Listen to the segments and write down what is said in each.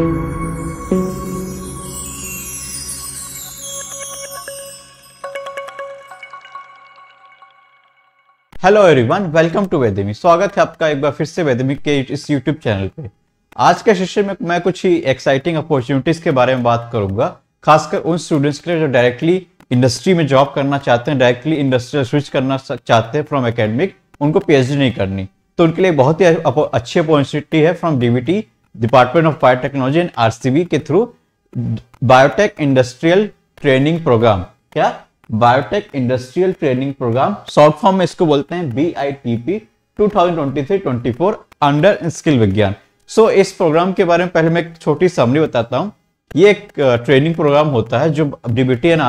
hello everyone welcome to वेदेमिक स्वागत है आपका एक बार फिर से वेदेमिक के इस यूट्यूब चैनल पे आज के सेशन में मैं कुछ ही एक्साइटिंग अपॉर्चुनिटीज के बारे में बात करूंगा खासकर उन स्टूडेंट्स के लिए जो डायरेक्टली इंडस्ट्री में जॉब करना चाहते हैं डायरेक्टली इंडस्ट्रियल स्विच करना चाहते हैं फ्रॉम एकेडमिक उनको पीएचडी नहीं करनी तो उनके लिए बहुत ही अच्छी अपॉर्चुनिटी है from DBT department of biotechnology and RCB के through biotech industrial training program क्या biotech industrial training program short form में इसको बोलते हैं B I T P two thousand twenty skill Vigyan so so, इस प्रोग्राम के बारे में पहले मैं एक छोटी समरी बताता हूँ ये एक ट्रेनिंग प्रोग्राम होता है जो डीबीटी एंड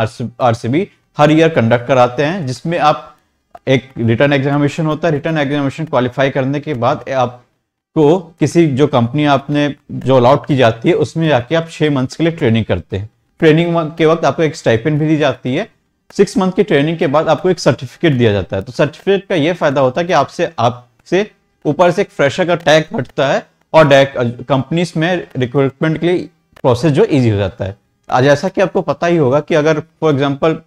आरसीबी हर ईयर कंडक्ट कराते हैं जिसमें आप एक रिटर्न एग्जामिनेशन होता है रिटर्न एग्जामिनेशन क्वालिफाई करने के बाद आप को किसी जो कंपनी आपने जो अलॉट की जाती है उसमें जाके आप छह मंथ्स के लिए ट्रेनिंग करते हैं ट्रेनिंग के वक्त आपको एक स्टाइपेंड भी दी जाती है सिक्स मंथ की ट्रेनिंग के बाद आपको एक सर्टिफिकेट दिया जाता है तो सर्टिफिकेट का यह फायदा होता है कि आपसे आपसे ऊपर से एक फ्रेशर का टैग हटता है और डायरेक्ट कंपनीज में रिक्रूटमेंट के लिए प्रोसेस जो ईजी हो जाता है आज जैसा कि आपको पता ही होगा कि अगर फॉर एग्जाम्पल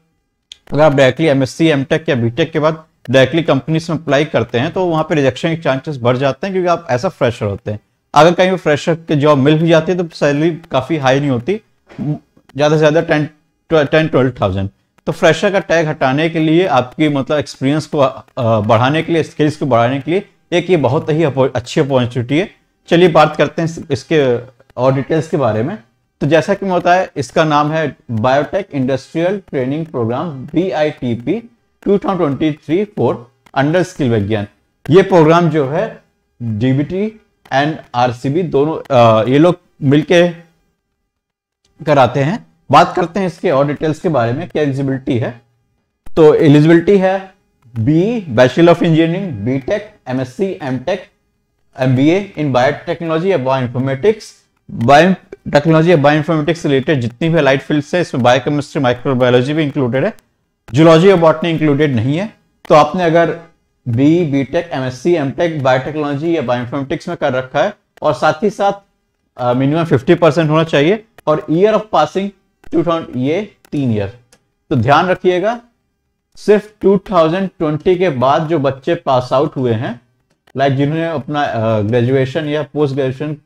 अगर आप डायरेक्टली एमएससी एमटेक या बीटेक के बाद डायरेक्टली कंपनीज में अप्लाई करते हैं तो वहां पे रिजेक्शन के चांसेस बढ़ जाते हैं क्योंकि आप ऐसा फ्रेशर होते हैं अगर कहीं फ्रेशर की जॉब मिल भी जाती है तो सैलरी काफ़ी हाई नहीं होती ज़्यादा से ज़्यादा टेन टेन ट्वेल्व थाउजेंड तो फ्रेशर का टैग हटाने के लिए आपकी मतलब एक्सपीरियंस को बढ़ाने के लिए स्किल्स को बढ़ाने के लिए एक ये बहुत ही अच्छी अपॉर्चुनिटी है चलिए बात करते हैं इसके और डिटेल्स के बारे में तो जैसा कि मैं बताया इसका नाम है biotech industrial training program B I T P 2023 for under skill Vigyan ये प्रोग्राम जो है डीबीटी एंड आरसीबी दोनों आ, ये लोग मिलके कराते हैं बात करते हैं इसके और डिटेल्स के बारे में क्या एलिजिबिलिटी है तो एलिजिबिलिटी है B bachelor of engineering B tech M S C M tech M B A in biotechnology या बायो इन्फॉर्मेटिक्स बायो टेक्नोलॉजी या बायो इन्फॉर्मेटिक्स रिलेटेड जितनी भी लाइट फील्ड है इसमें बायोकेमिस्ट्री माइक्रोबायोलॉजी भी इंक्लूडेड है जूलॉजी और बॉटनी इंक्लूडेड नहीं है तो आपने अगर B B tech M S C M tech biotechnology या बायोइन्फॉर्मेटिक्स में कर रखा है और साथ ही साथ मिनिमम फिफ्टी परसेंट होना चाहिए और year of passing two thousand ये तीन ईयर तो ध्यान रखिएगा सिर्फ 2020 के बाद जो बच्चे पास आउट हुए हैं लाइक जिन्होंने अपना ग्रेजुएशन या पोस्ट ग्रेजुएशन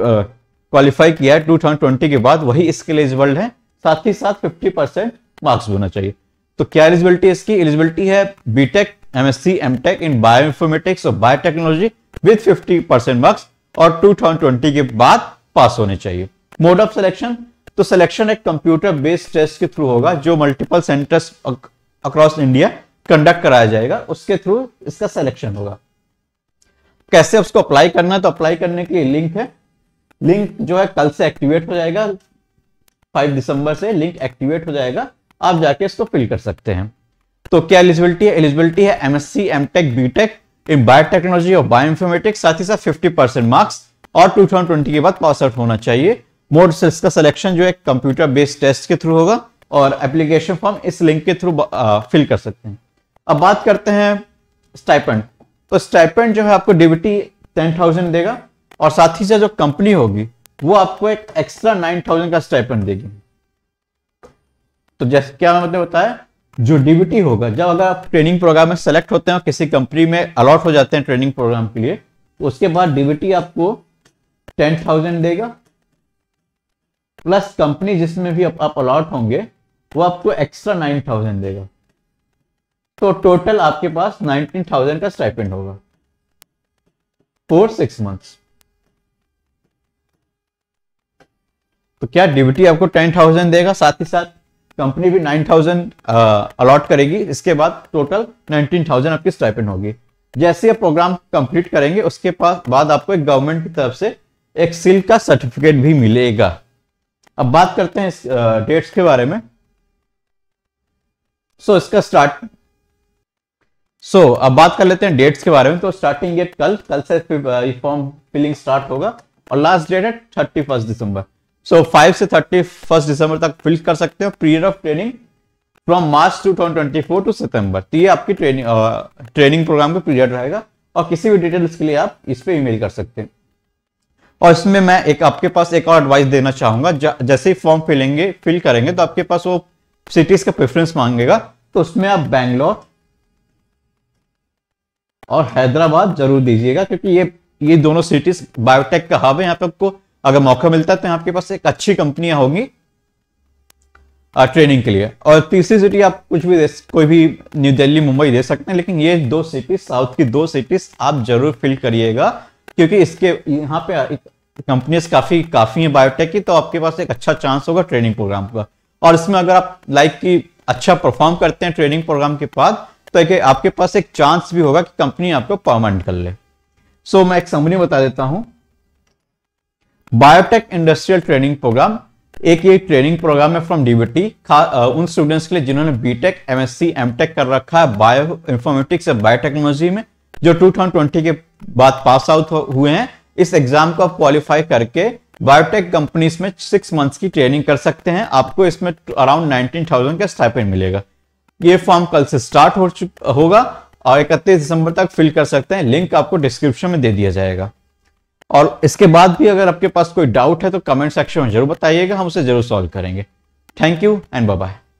क्वालिफाई किया है ट्वेंटी के बाद वही इसके लिए वर्ल्ड है साथ ही साथ 50 परसेंट मार्क्स होना चाहिए तो क्या एलिजिबिलिटी इसकी एलिजिबिलिटी है BTech MSc MTech in bioinformatics और बायोटेक्नोलॉजी विद 50 परसेंट मार्क्स और 2020 के बाद पास होने चाहिए मोड ऑफ सिलेक्शन तो सिलेक्शन एक कंप्यूटर बेस्ड टेस्ट के थ्रू होगा जो multiple centres across India conduct कराया जाएगा उसके थ्रू इसका सिलेक्शन होगा कैसे उसको अप्लाई करना है तो अप्लाई करने के लिए लिंक है लिंक जो है कल से एक्टिवेट हो जाएगा फाइव दिसंबर से लिंक एक्टिवेट हो जाएगा आप जाके इसको फिल कर सकते हैं तो क्या एलिजिबिलिटी है एलिजिबिलिटी है MSc MTech BTech in biotechnology और बायो इन्फॉर्मेटिक्स साथ ही साथ फिफ्टी परसेंट मार्क्स और 2020 के बाद पास आउट होना चाहिए मोड से इसका सिलेक्शन जो है कंप्यूटर बेस्ड टेस्ट के थ्रू होगा और एप्लीकेशन फॉर्म इस लिंक के थ्रू फिल uh, कर सकते हैं अब बात करते हैं स्टाइपेंड तो स्टाइपेंड जो है आपको डीबीटी टेन थाउजेंड देगा और साथ ही साथ जो कंपनी होगी वो आपको एक एक्स्ट्रा नाइन थाउजेंड का स्टाइपेंड देगी तो जैसे क्या मतलब बताया जो डीबीटी होगा जब अगर आप ट्रेनिंग प्रोग्राम में सेलेक्ट होते हैं और किसी कंपनी में अलॉट हो जाते हैं ट्रेनिंग प्रोग्राम के लिए तो उसके बाद डीबीटी आपको टेन थाउजेंड देगा प्लस कंपनी जिसमें भी आप, आप अलॉट होंगे वो आपको एक्स्ट्रा नाइन थाउजेंड देगा तो टोटल आपके पास नाइनटीन थाउजेंड का स्टाइपेंड होगा फोर सिक्स मंथ्स तो क्या डीबीटी आपको टेन थाउजेंड देगा साथ ही साथ कंपनी भी 9000 अलॉट करेगी इसके बाद टोटल 19000 आपकी स्टाइपेंड होगी जैसे आप प्रोग्राम कंप्लीट करेंगे उसके पास बाद आपको एक गवर्नमेंट की तरफ से एक सील का सर्टिफिकेट भी मिलेगा अब बात करते हैं डेट्स के बारे में सो so, इसका स्टार्ट सो so, अब बात कर लेते हैं डेट्स के बारे में तो स्टार्टिंग डेट कल कल से फॉर्म फिलिंग स्टार्ट होगा और लास्ट डेट है थर्टी फर्स्ट दिसंबर सो फाइव से थर्टी फर्स्ट दिसंबर तक फिल कर सकते हो period of training from March to twenty four to सितंबर तो ये आपकी ट्रेनिंग ट्रेनिंग प्रोग्राम का पीरियड रहेगा और किसी भी डिटेल्स के लिए आप इस पर ईमेल कर सकते हैं और इसमें मैं एक आपके पास एक और एडवाइस देना चाहूंगा जैसे ही फॉर्म फिलेंगे फिल करेंगे तो आपके पास वो सिटीज का प्रेफरेंस मांगेगा तो उसमें आप बैंगलोर और हैदराबाद जरूर दीजिएगा क्योंकि ये ये दोनों सिटीज बायोटेक का हब है यहाँ पे आपको अगर मौका मिलता है तो आपके पास एक अच्छी कंपनियां होंगी ट्रेनिंग के लिए और तीसरी सिटी आप कुछ भी दे कोई भी न्यू दिल्ली मुंबई दे सकते हैं लेकिन ये दो सिटीज साउथ की दो सिटीज आप जरूर फिल करिएगा क्योंकि इसके यहाँ पे कंपनीज काफी काफी हैं बायोटेक की तो आपके पास एक अच्छा चांस होगा ट्रेनिंग प्रोग्राम का और इसमें अगर आप लाइक की अच्छा परफॉर्म करते हैं ट्रेनिंग प्रोग्राम के बाद तो एक आपके पास एक चांस भी होगा कि कंपनी आपको परमानेंट कर ले सो so, मैं एक समरी बता देता हूँ बायोटेक इंडस्ट्रियल ट्रेनिंग प्रोग्राम एक ये ट्रेनिंग प्रोग्राम है फ्रॉम डीबीटी उन स्टूडेंट्स के लिए जिन्होंने बीटेक एमएससी एमटेक कर रखा है बायो इंफॉर्मेटिक्स या बायोटेक्नोलॉजी में जो 2020 के बाद पास आउट हुए हैं इस एग्जाम को आप क्वालिफाई करके बायोटेक कंपनीज में सिक्स मंथ्स की ट्रेनिंग कर सकते हैं आपको इसमें अराउंड नाइनटीन थाउजेंड का स्टाइपेंड मिलेगा ये फॉर्म कल से स्टार्ट हो होगा और इकतीस दिसंबर तक फिल कर सकते हैं लिंक आपको डिस्क्रिप्शन में दे दिया जाएगा और इसके बाद भी अगर आपके पास कोई डाउट है तो कमेंट सेक्शन में जरूर बताइएगा हम उसे जरूर सॉल्व करेंगे थैंक यू एंड बाय